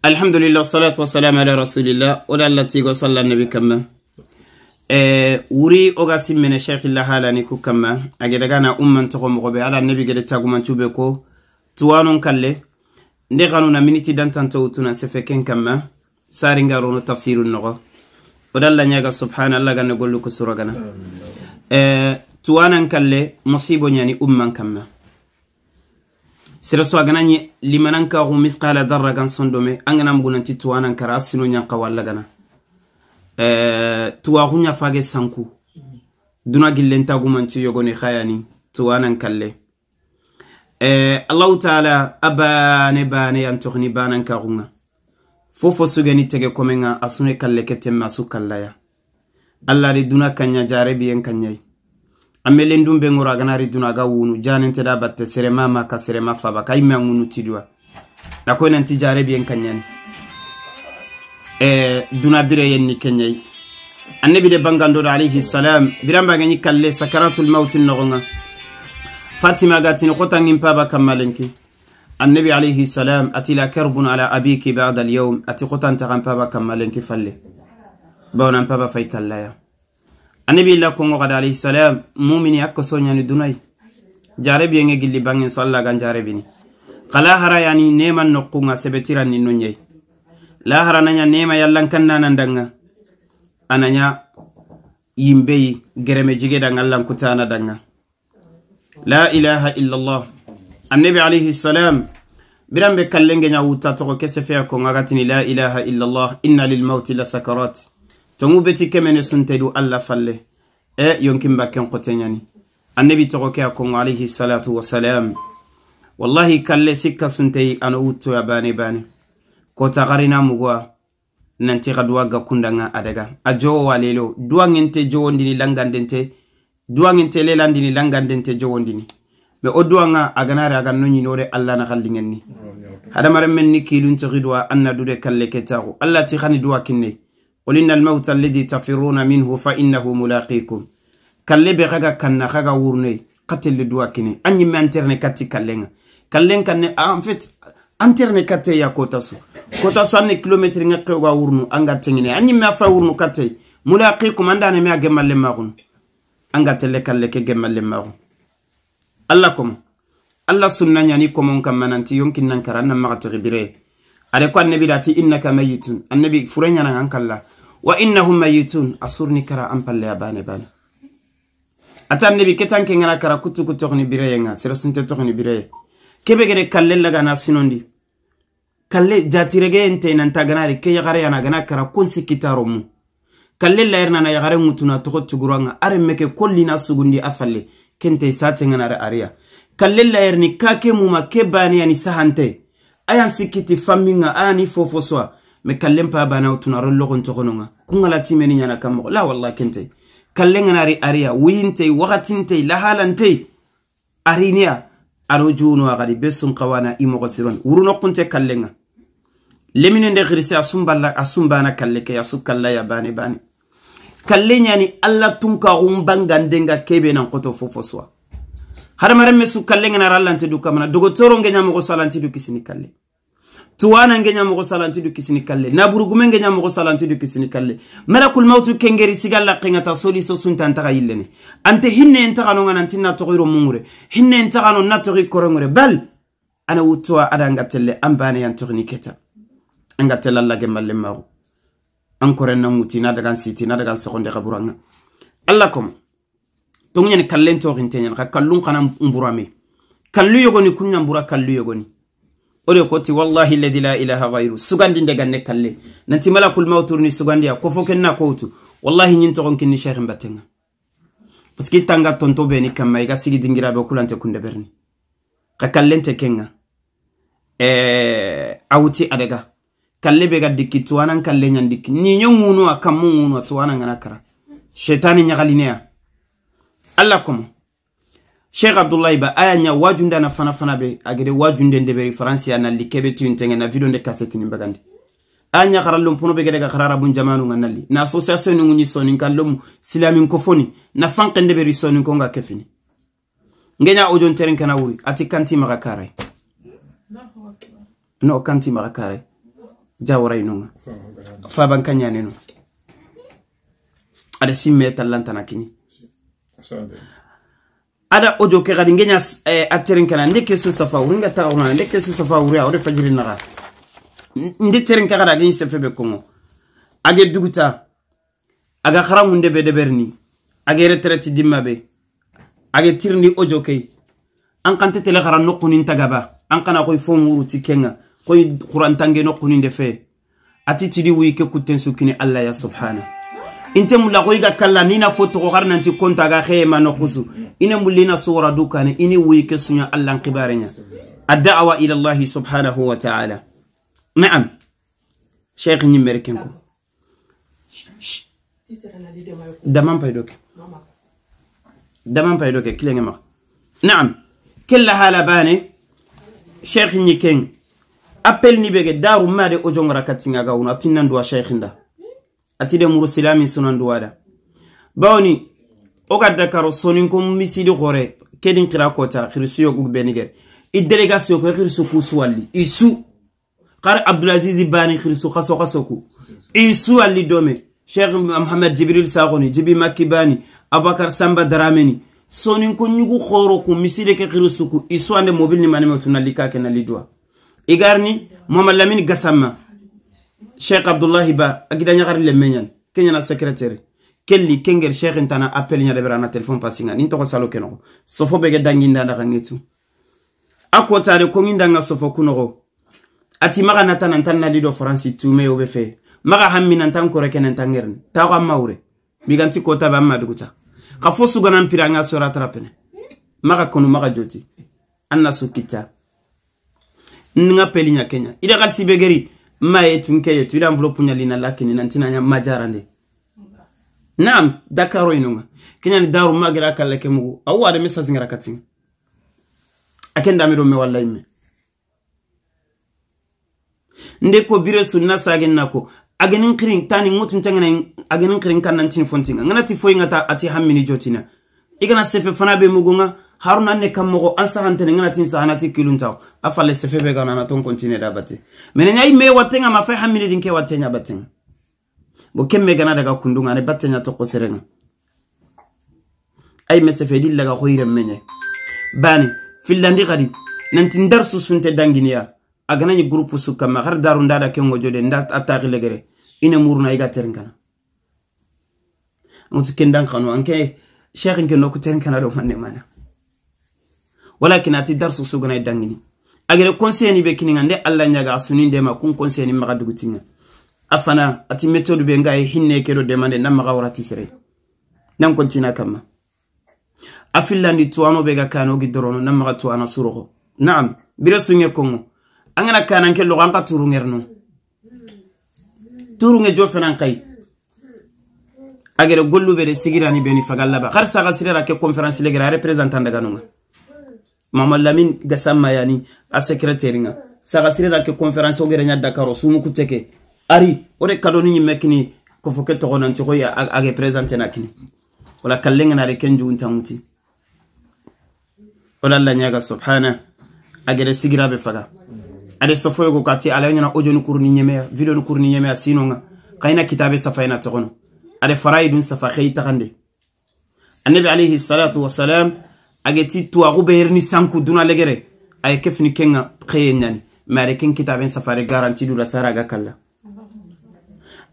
الحمد لله والصلاة والسلام على رسول الله ولا التي وصلى النبي كما وري أغاسم من الشيخ الله على نيكو كما أجد أغانا أمان تغم غبي على النبي قد تغم تبكو توانون كالي نغانو نمينتي دان تنتوتنا سفكين كما سارين غارونو تفسير النغو ودا الله نيغا سبحان الله غانا نقول لكو سورغانا توانان كالي مصيبو ناني أمان كما sera so a gana ɲe limanankaxu mithkala darra gan sondome a gana mugunanti tuwanankara a sino ɲanka walla gana eh, tuwaxu ɲafage sanku duna gillentagumanti yogone xayani tuwanankale eh, allahu taala a bane bane yantoxini banankaxunga fofo sugeni tege komenga a sune kalle ke temme a su kallaya allah de duna kanɲa jarebiyen kanɲai amelen dum beŋoro agana riduna aga wunu janenteda batte serema maka serema faba ka yimme aŋunu tidiwa nakoyi nanti jarebiyen kanyani eh, duna bireyen ni kenyai annabi de bangandodo alayhi salam birambageyi kalle sakaratul mauti nogoŋa fatima gatini kotangin paba kammalenki annabi alayhi salam atila karbun ala abiki bada alyaum ati kotantakan paba kammalenki falle bawnan paba fay kallaya annabila kongoxada alayhisalam mumini akka soñani dunay jarebiyenge gilli bangen so allah gan jarebini xala harayani neman noqunga sebetiran ni nun yey lahara naña nema yallankannanandanga anaña yimbeyi gereme jigedan allankutana danga la ilaha illallah annabi alayhisalam biranbe kallengeña wutta toxo kesefeya konga gatini la ilaha illallah inna lilmauti la sakarat to ŋu beti kemene suntedu alla falle e yonkinba ken kote ɲani annabi togo ke a koŋo alayhi salatu wasalam wallahi kalle sikka suntei ano wuttoya bane bane kota harina mugowa nanti ka duwa gakkundaŋa adaga a jowowa lelo duwaŋente jowondini langandente duwaŋente lelandini langandente jowondini ma o duwaŋa aganari aga noɲinore alla na halliŋenni hadamaren men ni kiluntoxi duwa anna dude kalle ke tago alla ti hani duwa kinnei qul inna almauta alladi tafiruna minhu fa innahu mulaqikum kalle be xaga kanna xaga wurney xatelle duwa kine a ñimme anterne katti kallenga kallen kanne en fait anterne katte ya kotasu kotasu anne kilométre nga xeoga wurnu anga tengine a ñimme a fa wurnu katte mulaqikum andaneme a gemalle maxunu anga telle kalle ke gemalle maxun allah komo allah sunna ñani komon kam mananti yonkinnankara annan maxa tixi bireye ada ko annabi dati innaka mayitun annabi furenyana hankalla wa inna innahum mayitun asurni kara ampalle abane bane ata annabi ketan ke ngana kara kutu kutu tokni bireye nga sira sunte tokni bireye kebe gede kalle laga na sinondi kalle jatirege ente nanta ganari ke yagare yana gana kara kunsi kitaro mu kalle la erna na yagare mutuna toko tuguranga are meke kolli na sugundi afalle kente sate ngana ariya kalle la erni kake muma ke bani yani sahante ayan sikkiti famminga ayani fofosowa mais kallen pabanaw tuna ron logontogononga kungalatimeni ñana kammogo la walla kentey kallenganari ariya wuyintey wakatintey lahalantey ariniya aro jonuwa gadi be sunkawana imogo siron wurunokkunte kallenga lemine nde hirise asumbana kalleke asu kalla ya bane bane kalle ñani allah tunkaxun banga ndenga kebe nan koto fofosowa hadamaremme su kalle ŋenara allante du kamana dogotoro nge ñamoxo salanti du kisini kalle tuwana nge ñamoxo salanti du kisini kalle naburugume nge ñamoxo salanti du kisini kalle malakul mautu kengeri siga laqiŋata soliso suntantaxa yillene ante hinne ntaxano ŋa nanti na toxiro muŋure hinne ntaxano na toxi koroŋure bal ana wutuwa ada nga telle an baneyan toxini keta a nga tel alla gemballen maxu an korenna ŋutina dagan sitina dagan soxonde xaburaŋa alla komo donc ñani kallen toxinte ñani xa kallun xana mburame kallu yogoni kun ñambura kallu yogoni o de koti wallahi ladi la ilaha gayru sugandi ne kalle nanti malakul mawturni sugandiya ko fo ken na kowtu wallahi ñin toxon kinni cheikh mbattenga parce que tanga tonto beni kamma i ga sigi dingiraɓe kulante kunde berni xa kallente kenga a wuti adega kalle be ga dikki tuwanan kalle ñan dikki niño ŋunu a kammu ŋunu a tuwanan gana kara shetani ñagalineya Allah komo sheikh Abdullah iba aya nya wajunda na fana fana be agere wajunde ndeberi faransi ya na kebe tiyun tenge na video nde ni bagandi aya ɲa xara lompono be gede ga xara arabun jamanu ga nalli na association ni ngunyi soni kan lomu silamin kofoni na fanke ndeberi soni kon ga kefini ngeɲa ojon terin kana wuri ati kanti maxa karai no kanti maxa karai jawarai nonga faban kaɲaneno ada simme tallantana kini ada ojo ke gadi ngenya eh, aterin kana nde ke sun safa wurin ga ta wurin ke sun safa wurin a fajiri naga nde terin ka gada gin sefe be kongo age duguta aga khara munde be de age retraite dimma age tirni ojo ke an kan te tele khara no kunin an kana koy fo muru tikenga koy qur'an tange no kunin de fe ati tidi wi ke kutten sukini allah ya subhanahu inte mula ko iga kalla nina fo togo har nanti konta ga xeye ma no xusu ina mullina sora du kane ini wuyi ke suña allan xibarenya addawa ila allahi subhanahu wa taala naam cheikh ni ken ko daman paydo ke daman paydo ke kilenge maxa naam kella hala bane cheikh ni keng appel ni bege daru made o jongora katinga gawuna tinnan duwa cheikh nda atide muru silamin sunandu wada bawoni o gadda karo soninko misidi gore kedin kira kota khirisu yo gugbe niger idelegasio ko khirisu kusu walli isu kar abdulaziz bani khirisu khaso khasoku isu walli dome sheikh muhammad jibril sagoni jibi makki bani abakar samba darameni soninko nyugu khoro ku miside ke khirisu ku isu ande mobil ni manema tunalika ke nalidwa igarni muhammad lamin gasama cheikh abdoullahi ba a gida ñaxari le meñan ke ñana secrétaire kelli kenger cheikh intana appel ñade berana téléphone passinga nin toxo salo kenoxo sofo bege danginndandaxangetu a kotare kongindanga sofo kunoxo ati maxa nata nantan nalido franci tume yo be fe maxa hanmi nantan kore ke nantangerne taxo an maure miganti kotabe an maduguta xa fo suganan pira anga soratarapene maxa konu maxa joti an na sukitta nga peliña keña ida xalsi be geri maye tunkeye tuyiɗa enveloppe ñalli na lakkini nantinaña majara nde nam dakaro inoga keñani daru magira kalla ke mugu a wade message ngara katiga akendami ɗo me wallay me nde ko bire su nasa agenna ko agenin kirin tani ŋotun tanganai agenin kirin kan nantini fontinga ŋanati foyi ŋata ati hammini jotina igana sefe fana be mugu ŋa harunan ne kan mɔgɔ an sahante ne ŋana tin sahanati kilunta a falle sefe be gana na ton continue da bate mene nyai me wate nga mafai hamini din ke wate nya bate nga bo kem me gana daga kundu nga ne bate nya to kosere nga ai me sefe dil daga khoyre menye bani filandi gadi nan tin dar su sunte danginiya aga nani groupe su kam har darun dada ke ngo jode nda ataqi legere ina muru na iga teren kana mutu kendan kanu anke sheikh ngi nokuteren kana do manne mana walakin ati darsu sugunai e dangini agere conseilni be kininga nde allah ñaga asunindema kun conseilni maxa dugutinga afana ati méthode be ngaye hinne e kedo demande namaxa warati sere nan kontina kamma afillandi tuwano be ga kanogi dorono namaxa tuwana suroxo naam bire suge kongo a ngana kananke loxo an xa turuger no turuge jo fenan xay agere gollube de sigirani beni fagallaba xar saxa sirera ke conférence legera a représentant ndaganonga mamad lamin gasamma yani a secrétaire ŋa sagasirira ke conférence ogere ɲa dakaro sumuku teke ari wo de kadoni ɲimme kini kofo ke togonanti xoy age présente na kini wala kallenga na re ken juguntanŋuti wala alla ɲaga subhana agere sigira be faga ade sofoyogo kati ala ɲana ojoni kuruni ɲemeya videoni kuruni ɲemeya sino ŋa xayina kitabe safayina togono ade farayi dun safa xeyi taxande annabi alayhi salatu wasalam age ti tuwaku be yerni sanku duna legere aye kefini kenga xeye ñani mais ade ken kitaben safari garanti dula saraga kalla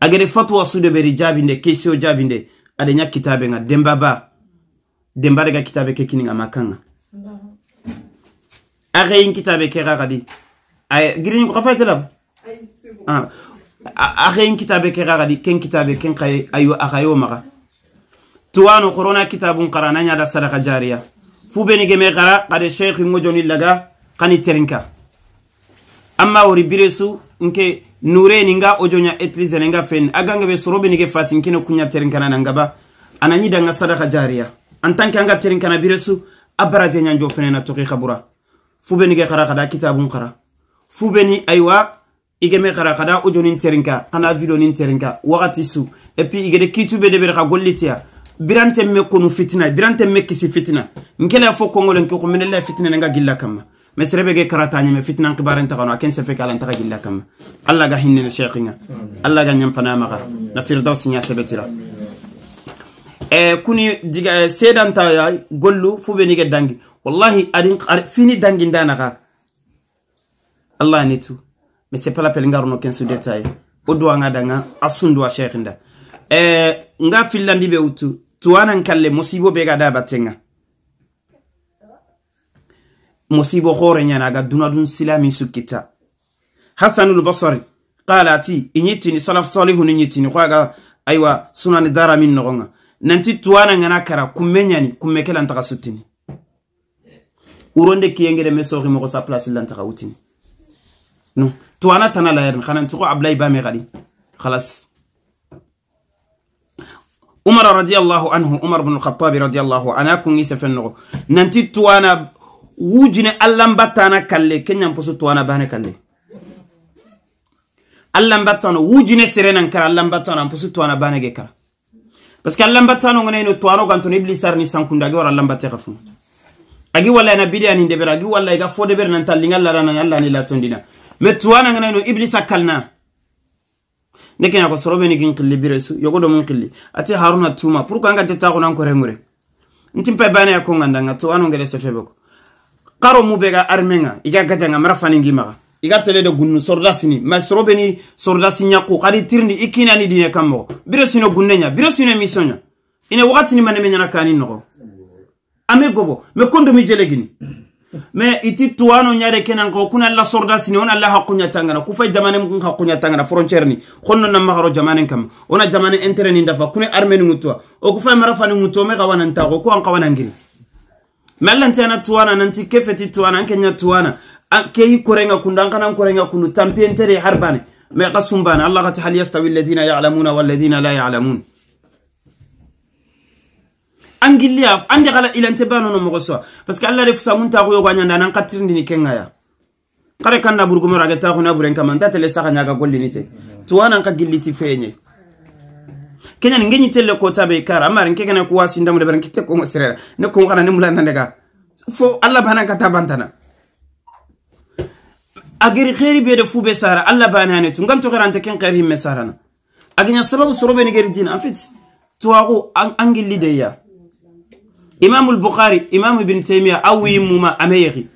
agede fatuwa sude beri jabinde kesio jabinde ade ña kitabe nga demba ba demba dega kitabe ke kininga ma kanga a xeyin kitabe ke xa xadi ay girin xa faytelam a xeyin kitabe ke xa xadi ken kitabe ken xaye ayo a xayo maxa tuwano xorona kitabun xara na ñada sadaka jariya fubeni geme xara xade sheikh ngo joni laga xani terinka amma wori biresu nke nureni nga ojonya utilisene nga fen aganga be soro nige fatin kino kunya terinkana nangaba ananyi danga sadaka jariya antanke anga terinkana biresu abaraje nyanjo fene na toki khabura fube nige khara khada kitabun khara fube ni aywa igeme khara khada ojonin terinka kana video terinka wakati su epi igede kitube debere ber kha gollitiya birante me konu fitina birante me kisi fitina nkela fo kongolo nke ko menela fitina nga gilla kama mesere bege karata nyame fitina nke baranta kanu aken se fe kala ntaka gilla kama alla ga hinne na sheikhinga alla ga nyam pana maga na firdaus nya sebetira e eh, kuni diga eh, sedan ta ya eh, gollu fu be nige dangi wallahi adin fini dangi ndana ga allah nitu mais c'est pas la pelle ngarno ken su détail o do nga danga asundu a sheikhinda e nga filandi be utu tuwanan kalle musibo be ga da batenga musibo khore nya naga dunadun silami sukita hasan al basri qala ti inyiti ni salaf salihu ni inyiti ni kwaga aywa sunan dara min nogonga nanti tuwanan ngana kara kumenyani kumekela ntaka sutini uronde kiyengere mesori mo sa place lan taka utini no tuwana tanala yarn khanan tuko ablay ba me gadi khalas umara radiallahu anhu umar bnu lhatabi radiallahu ana kungise fen nogo nanti tuwana wujine allah nbattana kalle ke ñamposu tuwana bane kalle allah nbattano wujine serenan kara allah nbattano anposu tuwana banege kara parce que allah nbattano ngonayno tuwano ganton iblis arni sankunde agi wara allah nbatte ka fun agi walla na bidi ani ndeɓere agi walla iga fo deɓere nanta linga lara nan allah ni latondina mais tuwana ngonayno iblis a kalna ne ke nyako sorobe ni kin kili biresu yogo do mun kili ati haruna tuma pour ko anga teta ko nan ko rengure ntimpe bana ya ko nganda ngato anu ngere sefe boko karo mu be ga armenga iga gaja nga mara fani ngimaga iga tele de gunnu sordasini ma sorobe ni sordasi nyako kadi tirndi ikina ni dine kammo biresino gunnenya biresino misonya ine wakati ni maneme nyana kani nogo ame gobo me kondo mi jelegini me iti tuwano ñade kenan ko kuna alla sorda sini on alla hakkuñattangana ku fay jamane mum hakkuñattangana frontiére ni honno nan maharo jamanen kam ona jamane intérêt ni dafa kune armeni ŋuttuwa o ku fay mara fani ŋutto me xawanantaxo ku an xawanangiri me allantena tuwana nanti ke feti tuwana an keña tuwana ke i korenga kundu an xanan korenga kundu tampi intere harbane me xa sumbane alla xati hal yastawi alladina yalamuna walladina la yalamun angilia ande kala ilante banono mogo soa parce que allah re fusamuntaku yogo añanda nan kattirindini kengaya kare kanna burgumero age taguna burenkama nta tele saka ñaga gollinite tuwa nan ka gilliti feñe keñani ngeñi telle kotabe kara amari nkegene ko wasindamude bara nkite kongo serera ne kongo kana ne mulannandega fo allah banan kata bantana agiri heri bede fu be sara allah banane tu nganto herante ken kar himme sarana agiña sababu soroɓe ni geri dina en fait tuwaku an gillideya imamu lbukhari imamu ibn taimia a wi muma ame yexi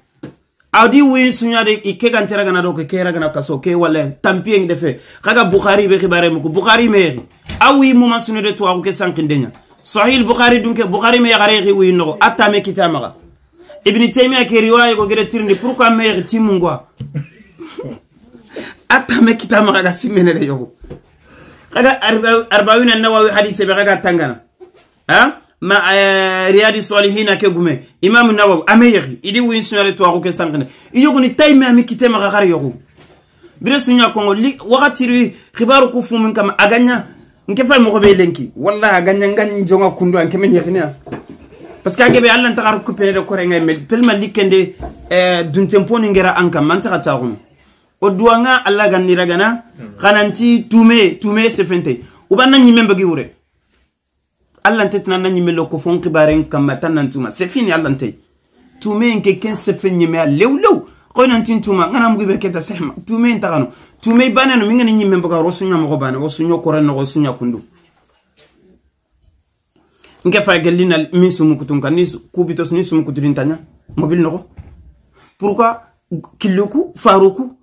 adi wi suñade i ke tera gana do ke kera gana kaso ke wallen tampiyeng de fe xaga bukhari be xibare muku bukhari me yexi a wi muma sunude tuwaxu ke sankindeña sahih bukhari dunke bukhari me yaxare yexi wi noxo a tame kita maxa ibn taimia ke riwaya go gede tirindi pourquoi me yexi timungwa a tame kita maxa ga simmenede yogu xaga arbawina nawawi hadise be xaga tangana a ma euh, riyadi salihin ake gume imam nawawi ame yaxi idi win suñare twaxu ke sankene i yogoni tayme ami kite xa xar yaxu bire suña kongo li waxatiri xibaru ku fumin kama a gaña nke fay moxo be lenki wallahi a gaña ngan jonga kundu anke men yaxinea parce que a geɓe allah ntaxar kupenede korenga mel tellement likkende euh, dunten poni ngera an kam man taxa taxunu o duwanga allah ganniragana xananti hmm. tume tume sefente ubanna ñimen bagi wure alla nte tena na ɲimelo ko fon xibaren kanma tan nan tuma sefini alla nte tume n ke ken sefe ɲimeya lewlew koy nantin tuma ngana mugu be keta sehma tume n taxano tume i baneno mi ngani ɲimmen baga ro suɲa moxo bane wo suɲo koren noxo suɲa kundu nke fa gellina min sumukutun ka ni kubitos ni sumukutudintaɲa mobil noxo pourquoi killuku faruku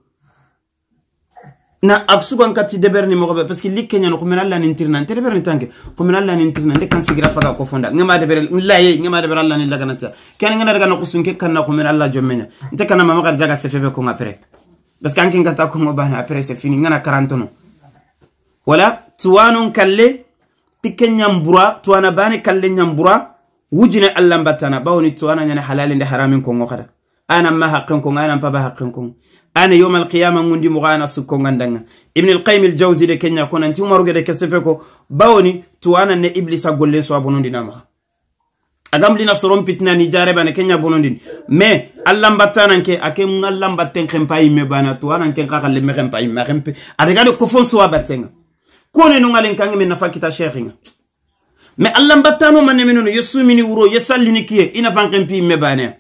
na absugan kati ni mogobe parce que likke nyano kumena la ni tirna deber ni tanke kumena alla nin tirna kan sigira faga ko fonda ngema deber laye ngema deber la ni la lagana ta ken ngana daga no kusunke kan na kumena la jomena nte kana mama gar jaga febe ko ngapre parce que anke ngata ko mo bana apre se fini ngana karantono wala tuwanun kalle pikke nyambura tuwana bani kalle nyambura wujine allah batana bawni tuwana nyane halali nde haramin ko ngokada ana ma haqqin ko ngana pa ba haqqin ko ana yowma alqiyama gundi mo ana sukko gandaga ibnul qayim il jawsi de kenya ko nanti umaruge de kesefe ko bawoni tuwanan ne iblisa gollen so a bonodinamaha agamlina soron pitnani jare bana kenya bonodin mais allah mbattananke ake allah mbatten kempa yimme bana tuwananke kakalleme kempa yimme akempe adagade kofon sowa bartega kone no alen kange min nafakita cheikhiga mais allah mbattanomanne minono yesumini wuro yesallini kiye inafan kempi yimme baneya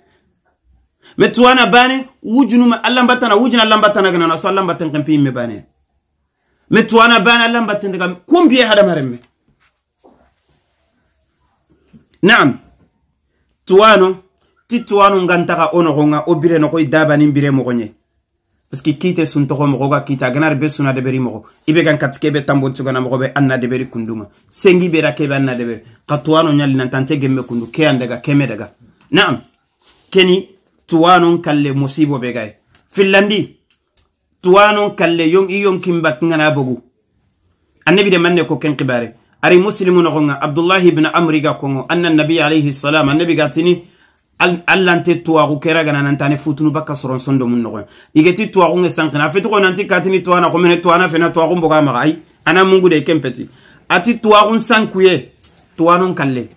mi tuwana bane wujunuma allah battana wujina allah battanage nana so allah batten ken piyimme bane mi tuwana bane allah batten dega kumbiye haɗamaremme naam tuwano ti tuwano ngantaka o nogonga o bire nokoy dabanin bire mogoye parceque kiite suntoxo mogoga kiite a genare be suna deɓeri mogo i ɓe gan kati keɓe tambontigona mogoɓe anna deɓeri kunduma sengi ɓeda keɓe anna deɓeri ka tuwano ñalinantante gemme kundu ke an daga keme daga naam keni tuwanon kalle musibo be gay finlandi tuwanon kalle yong iyon kimba ngana bogu annabi de manne ko ken kibare ari muslimu no gonga abdullah ibn amr ga kongo anna nabi alayhi salam annabi gatini allante tuwaxu kera gana nantane futunu bakka soron sondo mun noxoy igeti tuwaxu nge sankina a fetixo nanti katini tuwana xomene tuwana fena tuwaxu mboga maxa ay ana mungude ken peti ati tuwaxun sankuye tuwanon kalle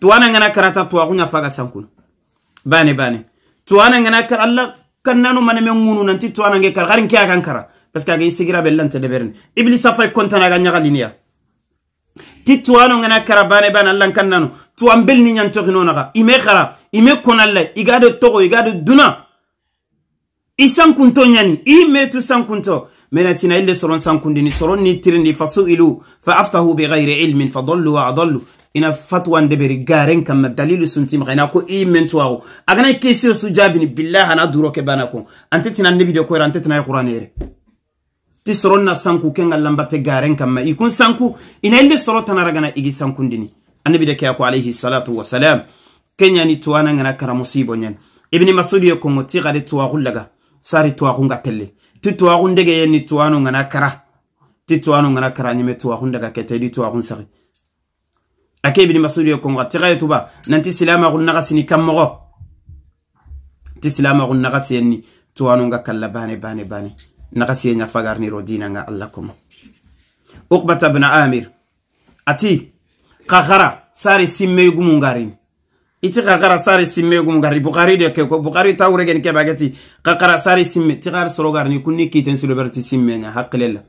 tuwana ngana karata tuwaxu ɲafaga sankunu bane bane towana ngana kara allah kannano mane men ŋunu nanti towana nge kara harin ke akan kara parce que aga isigira bellante deberini iblisa fay kontana aga ɲagaliniya ti tuwano ngana kara bane bane allah kannano tuwan bel ni ɲantoxinonaxa ime xara ime konalla igado toxo igado duna isan kunto ɲani i metu san kunto miratina ille soron sankundini soron ni tirindi fa suilu fa aftahu be gayre ilmin fa dollu wa adollu ina fatwande beri garen kamma dalilu suntim gayna ko i mentuwaro aganay kesio su jabini billah ana duroke bana ko antetina nebi de koyra antetina qur'an ere ti soron na sanku kenga lambate garen kamma ikun sanku ina ille sorotana ragana igi sankundini annabi de kiyako alayhi salatu wa salam kenya ni tuwana ngana karamusibo nyen ibni masudi yo kongo tigale tuwa gulaga sari tuwa gunga telle ti tuwaxu ndege ye ni tuwanu ngana kara ti tuwanu ngana kara ñeme tuwaxu ndega ke tedi tuwaxun saxi ake ibini masud ye konga ti xaye tuba nanti silamaxun naxasini kam moxo ti silamaxun naxasi yen ni tuwanu nga kalla bane bane bane naxasi ye ñafagarniro dinanga allah komo uqbata bna amir ati xaxara sari simmeyugumungarini iti kakara sari simme gum gari bukari de ke ko bukari ta wure gen ke bageti kakara sari simme ti kar soro gar ni kunni ki ten silberti simme nya hakilella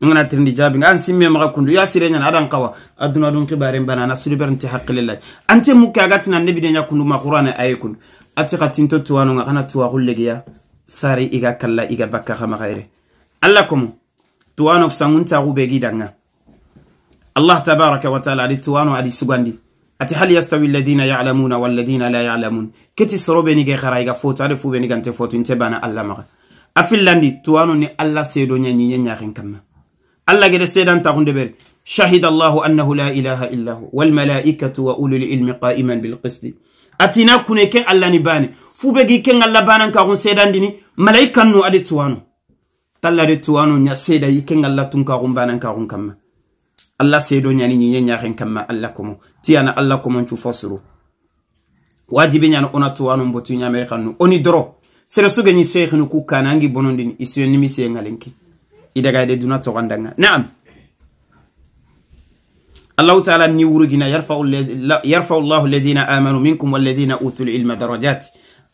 ngana trindi jabi ngan simme maka kundu ya sire nya adan kawa aduna dun ki bare bana na silberti hakilella ante mukka gati na nebi de nya kundu ma qur'ana ay kun ati katin to tuwanu ngana kana tuwa hullegiya sari iga kala iga bakka kama gaire alla kum tuwanu fsangunta gubegi danga allah tabaaraka wa ta'ala ali tuwanu ali sugandi ati hal yastawi alladina yalamuna walladina la yalamun keti soroɓenige xarayga foto ade fuɓenigante foto inte bana allah maxa a fillandi tuwano ni allah seedo ñañiñe ñaxen kamma allah gede sedantaxunde ɓere shahida allahu annahu la ilaha illa hu walmalaikatu wa ulu lilmi qaiman bilqisti atina kune ke allah ni bane fuɓe gi ken allah banankaxun sedandini malaikan nu ade tuwano tallade tuwano ña seeda yi ken allah tunkaxun banankaxun kamma allah seedo ñani ñiñe ñahen kamma allah komo tiyana allah komon cu fosuru wajibe ñana ona tuwano mbotu ñamere xannu oni doro sere sugeñi seexinu ku kanangi bonondin isuyo nimisie ŋalenke i dagayde duna toxandanga naam allahu taala ni wurugina yarfau llahu ladina amanu minkum walladina utu lilma darajat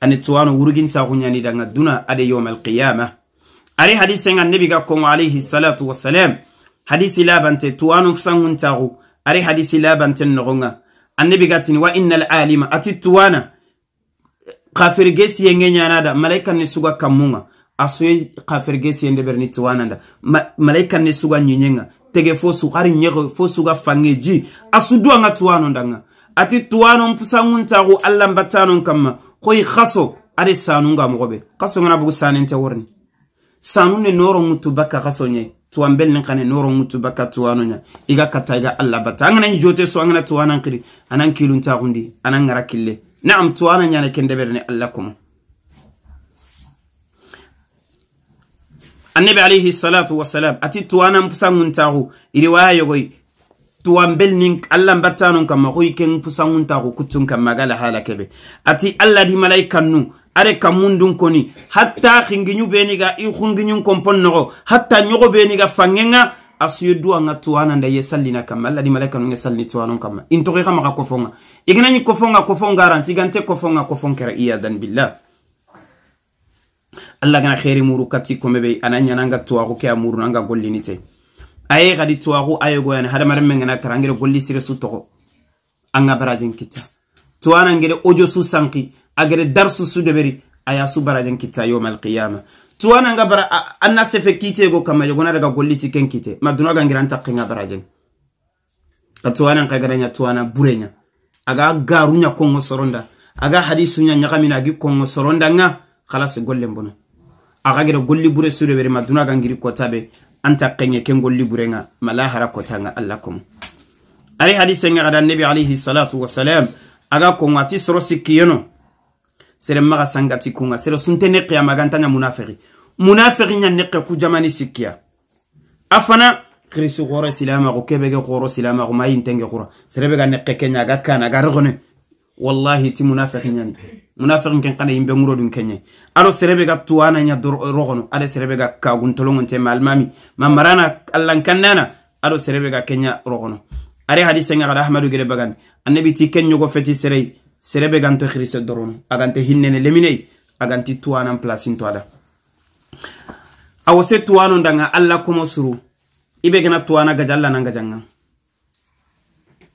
ani tuwano wuruginsaxu ñanidanga duna ade yoma alqiyama ari hadisenga nebiga komo alayhi salatu wasalam hadisi labante tuwanu fsanguntaxu ari hadisi labanten noxonga annabi gatini wa inna lalima ati tuwana kafirge siyenge ñanada malaika ni suga kammunga asuye kafirge siyende ber ni tuwananda malaika ni suga ñiñenga tege fo su ari ñexe fo suga fange ji asuduwanga tuwano ndanga ati tuwanon sanguntaxu allah nbattanon kamma koyi xaso ari sanunga moxo ɓe xasongana bugu sanente worni sanu ne noro ŋutu bakka xaso ñayi tuwan bel nin kane noro ŋutu baka tuwano ya iga kata iga allah bata an ganai jote so an gana tuwana kiri anan kiluntaxundi anan ŋara kille naam tuwana yana kendeberi ni allah kuma annabi alayhi salatu wasalam ati tuwanan pusaŋuntaxu iriwaya yogoy tuwan bel nin allah n batanon kanma xoy ken pusaŋuntaxu kuttun kanmaga lahala kebe ati allah di malaikan nu are kamun koni hatta xingiñu beniga i xungiñun kompon noxo hatta ñoxo beniga fangenga a suyo duwa nga tuwananda ye sallina kamma alla di malaika nunge sallini tuwanon kamma intoxi xamaxa kofonga i ganañi kofonga kofon garanti igante kofonga kofon kera iyadan billah alla gana xeeri muru kati komebe ana ñananga tuwaxu ke a murunu anga gollini aye xadi tuwaxu ayogoyani hadamaren men gana kara angede golli sire su toxo anga barajin tuwana tuwanangede ojo su sanki agere darsu sudeɓeri aya subarajan kitta yoma alqiyama tuwananga bara anna sefe kiitego kamma yogona daga golliti ken kite madunaga ngira ntakkenga barajan ka tuwananka garaya tuwana bureya aga garuya kongo soronda aga hadisuya yagamina agi kongo soronda nga halas golle bono aga gere golli bure sudeɓeri madunaga ngiri kotaɓe antakkenye ken golli bure nga malahara kotanga allah komu ari hadise ga gada annabi alayhi salatu wasalam aga kongo ati soro sikkiyeno sere maga sangati kunga sere sunte neqeya magantaña munafiki munafiki ña neqe ku jamani sikkiya afana kristu xoro silamaxu kebege xoro silamaxu ma yintenge xura sere bega neqe keña aga kana aga rexone wallahi ti munafiki ñani munafiki ken xana yimbe ŋuro dun keñe ado sere bega tuwanaña roxono ada sere bega kaguntolongonte ma almami ma marana allankannana ado sere bega keña roxono are hadisenga xada ahmadu gede bagandi annabi ti ken ñogo feti sereyi serebe ganto christe doronu agante hinnene leminei aganti tuwanan placinto ala awo se tuwano danga allah komo suru ibe gana tuwana gaja allah nan gajanga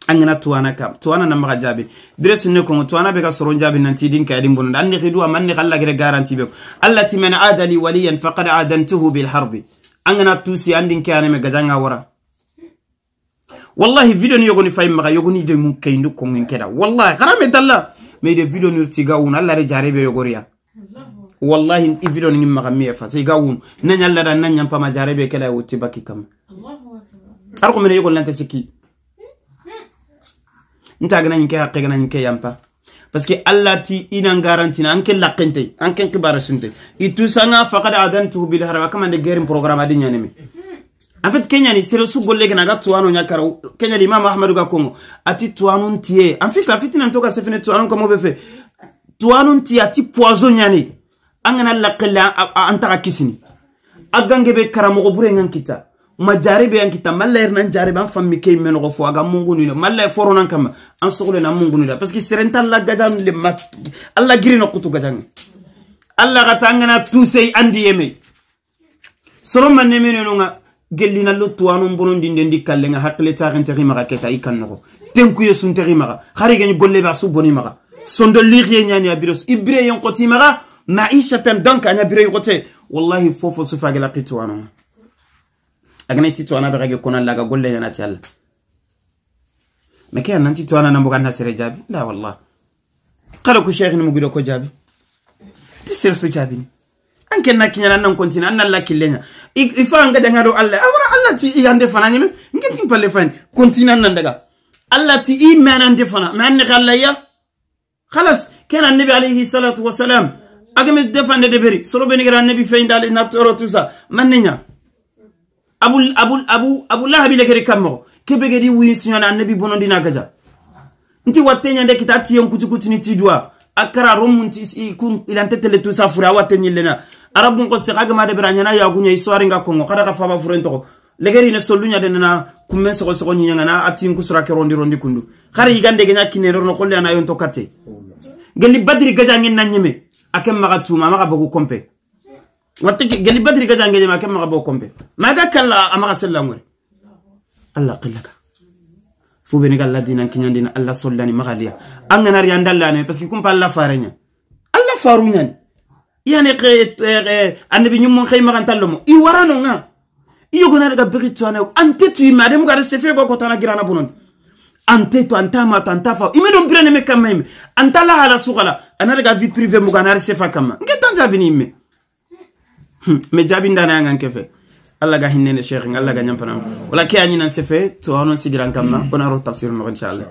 angana tuwana kam tuwana nan maga jaabi dire sunne kongo tuwana be ka soron jaabi nan tidin ka yadin bonon da anni xidu a manni xalla gere garanti beko allah ti men adali waliyan faqad adantuhu bilharbi angana tusi andin ke aneme gajanga wara wallahi video ni yogoni fay maga yogoni de mun kay ndu ko ngin keda wallahi garame dalla me de video ni tiga wun alla re jare be yogoriya wallahi i video ni maga mi fa sai gawun nan yalla da nan nyam pama jare be kala wuti baki kam har ko mena yogon lanta siki nta gana nyike hakke gana nyike yampa parce que allah ti ina garantina anke lakente anke kibara sunte itu sanga faqad adantu bil harwa kama de gerin programme adin yanemi en fait kenya ni seresu golle kana ka tuwanu kenya ni imamu ahmadu ka ati tuwanu ntiye an fi kan se fene tuwanu kamo be fe tuwanu ati poiso ɲani an kana lakɛlɛ kisini a gange bure ŋan kita majari be yan kita an jari kee me nogo fo aga mungunu la malla e foronan kama an sogole na mungunu la parce que serenta la gajan le mat alla giri kutu gajan alla gata ngana tusei andi yeme soro manne meno gellinallo tuwanon bonondi nden di kallenga hakkile tarentexi maxa keta i kannoxo tenkuye suntexi maxa xarigeñ golleɓe a suboni maxa sondo lixie ñani a biros i bire yenxoti maxa maishatan donc aña biro yoxote wallahi fofo sufage laki tuwanonga agana ti tuwana ɓexage konallaga golle ñanati allah maka nanti tuwana namboga na sere jaabi la wallah xara ku cheikh ni mugido ko jaabi ti sersu jaabini an ken na kiñana nan continue an nalla killeña i fa ngadiangaro allah awara allah ti i ande fanañe me ngentin palle fani continue an nandaga allah ti i me an ande fana ma an nexe allah ya halas kena annabi alayhi salatu wasalam agame defande de beri solo benigara annabi feyndale natoro tout ça manneña abuabuabu abulahabi lekere kammoxo kebegedi wuyi suñana annabi bonondina gadia nti watteñande kita tiyen kutikutini tidowa a kara romu nti i kun ilante tele tout ça fure a watte ñillena arabun qoste kagama de biranyana ya gunya histoire nga kongo kada ka fama furentoko legeri ne sollunya de nana kumme sogo sogo nyanga na atin kusura ke rondi rondi kundu khare yigande ganya kine rono kolle ana yon tokate Geli badiri gaja ngin a akem maga tuma maga bogu kompe watte gelli badri gaja ngin akem maga bogu kompe maga kala amaga sellamure alla qillaka fu be ne galla dinan kinyandina alla sollani magaliya angana riandalla ne parce que kumpa alla farenya yani eh, eh, anabi nyumun khay magan tallomo i warano nga iyo yogona daga biri tuana ante tu ima ademu gare sefe go na girana bunondi ante tu anta ma anta fa ime don birane me kama ime anta la hala sugala ana daga vie privée muga na sefa kama nke tan jabi ni ime hmm, me jabi ndana nga nkefe alla ga hinnene sheikh nga alla ga nyampana wala ke anyi nan sefe to hanon sigiran kama ona ro tafsir no inshallah